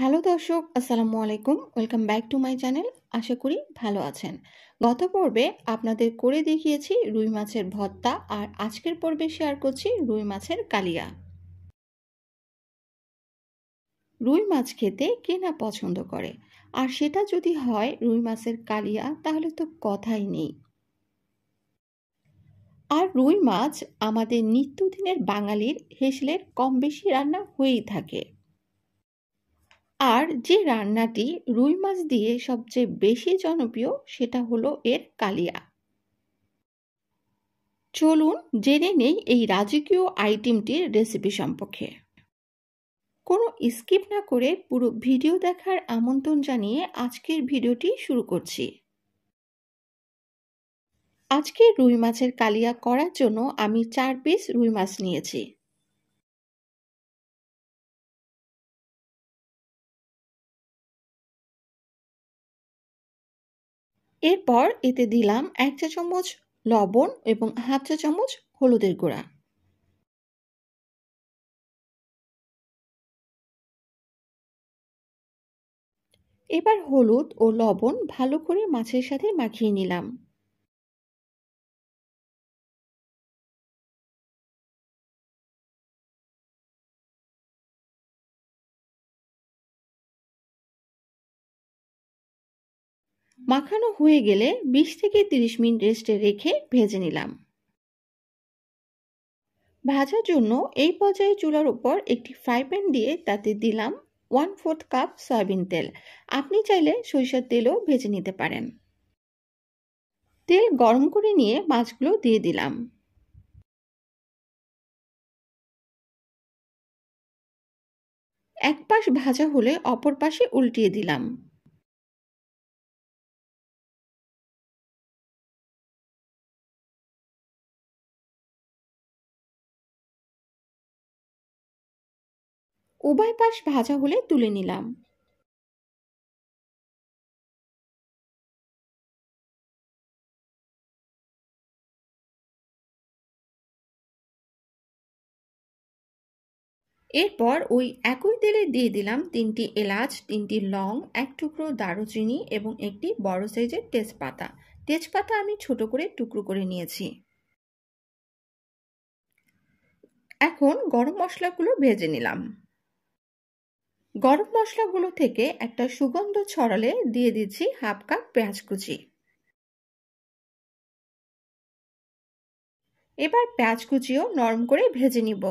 hello দর্শক আসসালামু আলাইকুম welcome back to my channel আশা করি ভালো আছেন গত পর্বে আপনাদের করে দেখিয়েছি রুই মাছের ভর্তা আর আজকের পর্বে শেয়ার করছি রুই মাছের কালিয়া রুই মাছ খেতে কে না পছন্দ করে আর সেটা যদি হয় রুই মাছের কালিয়া তাহলে তো কথাই নেই আর রুই মাছ আমাদের নিত্যদিনের বাঙালির হেসলের কম বেশি রান্না হয়েই থাকে আর যে রান্নাটি রুই মাছ দিয়ে সবচেয়ে বেশি জনপ্রিয় সেটা হলো এর কালিয়া চলুন জেনে নেই এই রাজকীয় আইটেমটির রেসিপি সম্পর্কে কোনো স্কিপ না করে পুরো ভিডিও দেখার আমন্ত্রণ জানিয়ে আজকের ভিডিওটি শুরু করছি আজকে রুই মাছের কালিয়া করার জন্য আমি চার পিস রুই মাছ নিয়েছি এরপর এতে দিলাম এক চা চামচ লবণ এবং হাফ চা চামচ হলুদের গুঁড়া এবার হলুদ ও লবণ ভালো করে মাছের সাথে মাখিয়ে নিলাম মাখানো হয়ে গেলে ২০ থেকে ৩০ মিনিট রেস্টে রেখে ভেজে নিলাম ভাজার জন্য এই পর্যায়ে চুলার উপর একটি ফ্রাই প্যান দিয়ে তাতে দিলাম ওয়ান ফোর্থ কাপ সয়াবিন তেল আপনি চাইলে সরিষার তেলও ভেজে নিতে পারেন তেল গরম করে নিয়ে মাছগুলো দিয়ে দিলাম এক পাশ ভাজা হলে অপর পাশে উল্টিয়ে দিলাম উভয় পাশ ভাজা হলে তুলে নিলাম এরপর ওই একই তেলে দিয়ে দিলাম তিনটি এলাচ তিনটি লং এক টুকরো দারুচিনি এবং একটি বড় সাইজের তেজপাতা তেজপাতা আমি ছোট করে টুকরো করে নিয়েছি এখন গরম মশলাগুলো ভেজে নিলাম গরম মশলাগুলো থেকে একটা সুগন্ধ ছড়ালে দিয়ে দিচ্ছি হাফ কাপ পেঁয়াজ কুচি এবার পেঁয়াজ কুচিও নরম করে ভেজে নিব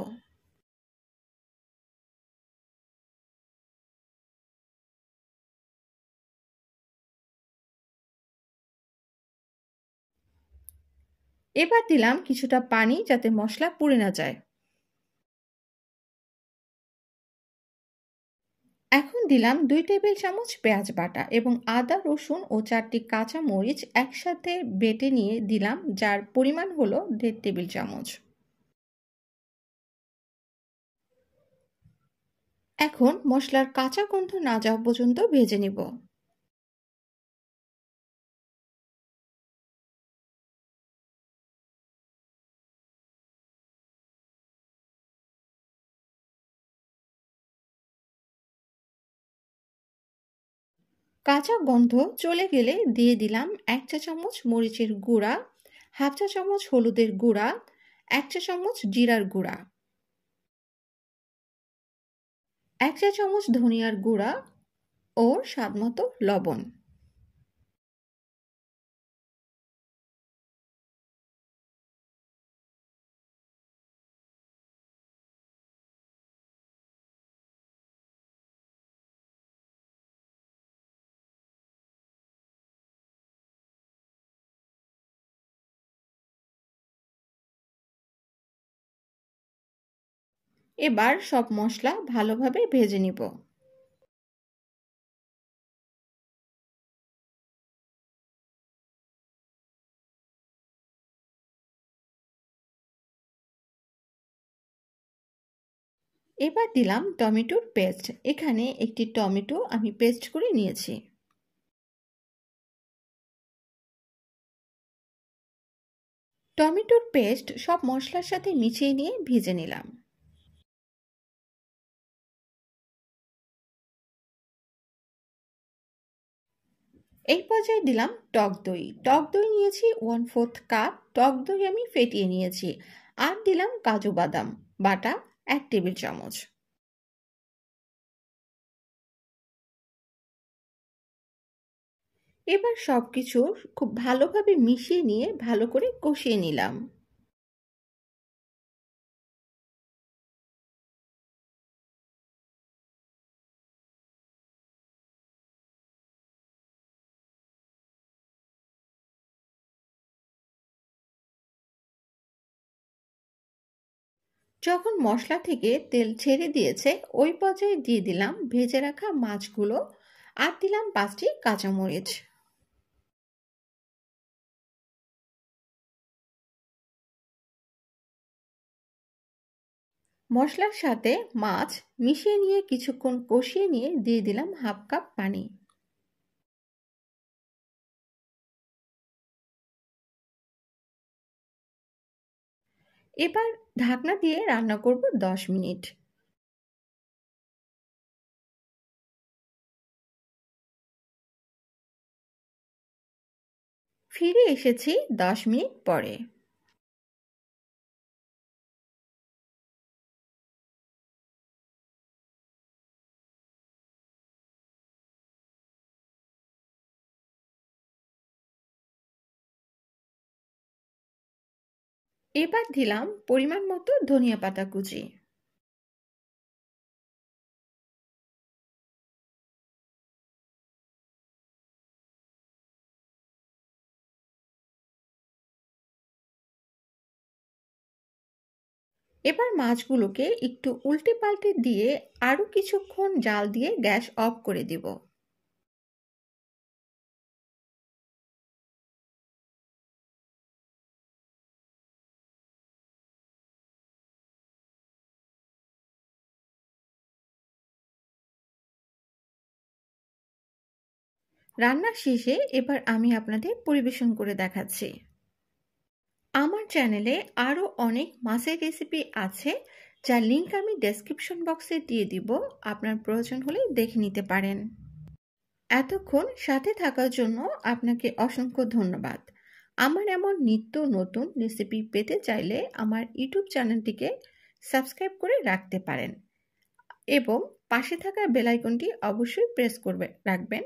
এবার দিলাম কিছুটা পানি যাতে মশলা পুড়ে না যায় দিলাম দুই টেবিল চামচ পেঁয়াজ বাটা এবং আদা রসুন ও চারটি কাঁচা মরিচ একসাথে বেটে নিয়ে দিলাম যার পরিমাণ হলো দেড় টেবিল চামচ এখন মশলার কাঁচা গন্ধ না যাওয়া পর্যন্ত ভেজে নিব কাঁচা গন্ধ চলে গেলে দিয়ে দিলাম এক চা চামচ মরিচের গুঁড়া হাফ চা চামচ হলুদের গুঁড়া এক চা চামচ জিরার গুঁড়া এক চা চামচ ধনিয়ার গুঁড়া ও স্বাদমতো লবণ এবার সব মশলা ভালোভাবে ভেজে নিব এবার দিলাম টমেটোর পেস্ট এখানে একটি টমেটো আমি পেস্ট করে নিয়েছি টমেটোর পেস্ট সব মশলার সাথে মিশিয়ে নিয়ে ভেজে নিলাম এই পর্যায়ে দিলাম টক দই টক দই নিয়েছি ওয়ান ফোর্থ কাপ টক দই আমি ফেটিয়ে নিয়েছি আর দিলাম কাজু বাদাম বাটা এক টেবিল চামচ এবার সব কিছু খুব ভালোভাবে মিশিয়ে নিয়ে ভালো করে কষিয়ে নিলাম যখন মশলা থেকে তেল ছেড়ে দিয়েছে ওই পর্যায়ে দিয়ে দিলাম ভেজে রাখা মাছগুলো আর দিলাম পাঁচটি কাঁচামরিচ মশলার সাথে মাছ মিশিয়ে নিয়ে কিছুক্ষণ কষিয়ে নিয়ে দিয়ে দিলাম হাফ কাপ পানি এবার ঢাকনা দিয়ে রান্না করব 10 মিনিট ফিরে এসেছি 10 মিনিট পরে এবার দিলাম পরিমাণ মতো ধনিয়া পাতা কুচি এবার মাছগুলোকে একটু উল্টে পাল্টে দিয়ে আরও কিছুক্ষণ জাল দিয়ে গ্যাস অফ করে দেবো রান্না শেষে এবার আমি আপনাদের পরিবেশন করে দেখাচ্ছি আমার চ্যানেলে আরও অনেক মাছের রেসিপি আছে যার লিঙ্ক আমি ডেসক্রিপশন বক্সে দিয়ে দিব আপনার প্রয়োজন হলে দেখে নিতে পারেন এতক্ষণ সাথে থাকার জন্য আপনাকে অসংখ্য ধন্যবাদ আমার এমন নিত্য নতুন রেসিপি পেতে চাইলে আমার ইউটিউব চ্যানেলটিকে সাবস্ক্রাইব করে রাখতে পারেন এবং পাশে থাকা বেলাইকনটি অবশ্যই প্রেস করবে রাখবেন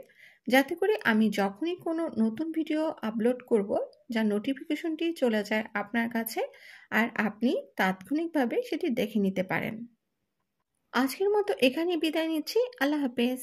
যাতে করে আমি যখনই কোনো নতুন ভিডিও আপলোড করব যা নোটিফিকেশনটি চলে যায় আপনার কাছে আর আপনি তাৎক্ষণিকভাবে সেটি দেখে নিতে পারেন আজকের মতো এখানে বিদায় নিচ্ছি আল্লাহ হাফেজ